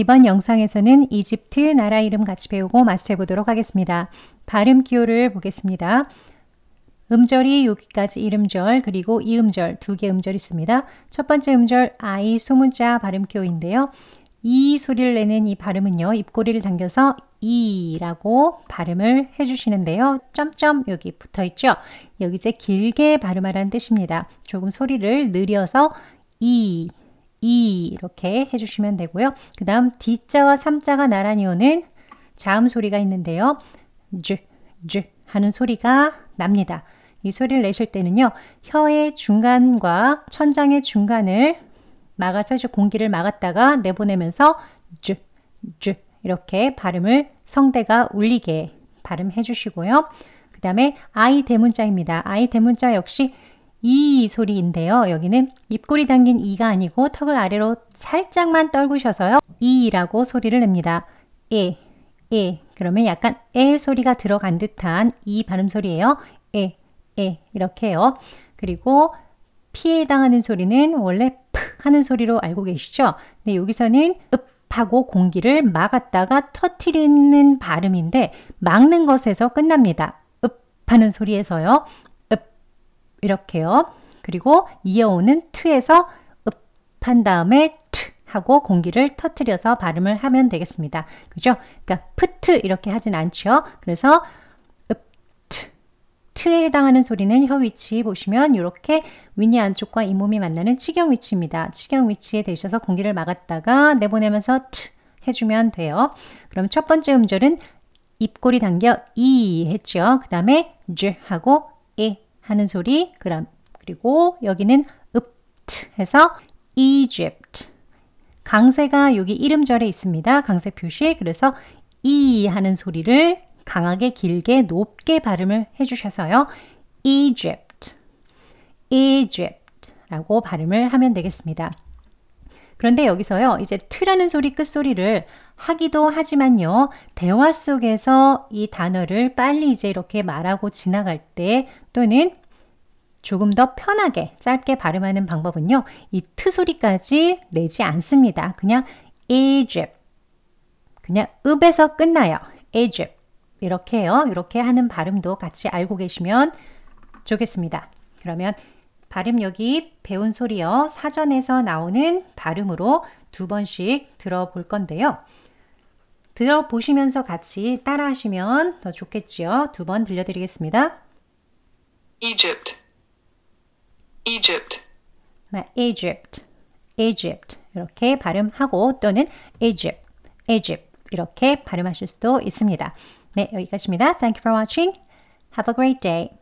이번 영상에서는 이집트 나라 이름 같이 배우고 마스터해 보도록 하겠습니다. 발음 기호를 보겠습니다. 음절이 여기까지 이름절 그리고 이음절 두 개 음절 있습니다. 첫 번째 음절 아이 소문자 발음 기호인데요. 이 소리를 내는 이 발음은요. 입꼬리를 당겨서 이라고 발음을 해주시는데요. 점점 여기 붙어 있죠. 여기 이제 길게 발음하라는 뜻입니다. 조금 소리를 느려서 이이 이렇게 해주시면 되고요. 그 다음 D자와 3자가 나란히 오는 자음 소리가 있는데요. 쥐, 쥐 하는 소리가 납니다. 이 소리를 내실 때는요. 혀의 중간과 천장의 중간을 막아서 공기를 막았다가 내보내면서 쥐, 쥐 이렇게 발음을 성대가 울리게 발음해 주시고요. 그 다음에 I 대문자입니다. I 대문자 역시 이 소리인데요. 여기는 입꼬리 당긴 이가 아니고 턱을 아래로 살짝만 떨구셔서요. 이라고 소리를 냅니다. 에, 에. 그러면 약간 에 소리가 들어간 듯한 이 발음 소리예요. 에, 에 이렇게요. 그리고 피에 해당하는 소리는 원래 푸 하는 소리로 알고 계시죠? 근 네, 여기서는 읍하고 공기를 막았다가 터트리는 발음인데 막는 것에서 끝납니다. 읍 하는 소리에서요. 이렇게요. 그리고 이어오는 트에서 읍한 다음에 트 하고 공기를 터트려서 발음을 하면 되겠습니다. 그죠? 그러니까 푸트 이렇게 하진 않죠. 그래서 읍트 트에 해당하는 소리는 혀 위치 보시면 이렇게 윗니 안쪽과 잇몸이 만나는 치경 위치입니다. 치경 위치에 대셔서 공기를 막았다가 내보내면서 트 해주면 돼요. 그럼 첫 번째 음절은 입꼬리 당겨 이 했죠. 그 다음에 쥐 하고 에 하는 소리 그럼 그리고 여기는 읍트 해서 Egypt 강세가 여기 이름절에 있습니다. 강세 표시 그래서 이 하는 소리를 강하게 길게 높게 발음을 해주셔서요. Egypt, Egypt라고 발음을 하면 되겠습니다. 그런데 여기서요, 이제 트라는 소리 끝소리를 하기도 하지만요, 대화 속에서 이 단어를 빨리 이제 이렇게 말하고 지나갈 때 또는 조금 더 편하게 짧게 발음하는 방법은요, 이 트 소리까지 내지 않습니다. 그냥 Egypt. 그냥 읍에서 끝나요. Egypt. 이렇게 해요. 이렇게 하는 발음도 같이 알고 계시면 좋겠습니다. 그러면 발음여기 배운 소리어 사전에서 나오는 발음으로 두 번씩 들어볼 건데요. 들어보시면서 같이 따라하시면 더 좋겠지요. 두 번 들려드리겠습니다. Egypt, Egypt. 네, Egypt, Egypt 이렇게 발음하고 또는 Egypt, Egypt 이렇게 발음하실 수도 있습니다. 네, 여기까지입니다. Thank you for watching. Have a great day.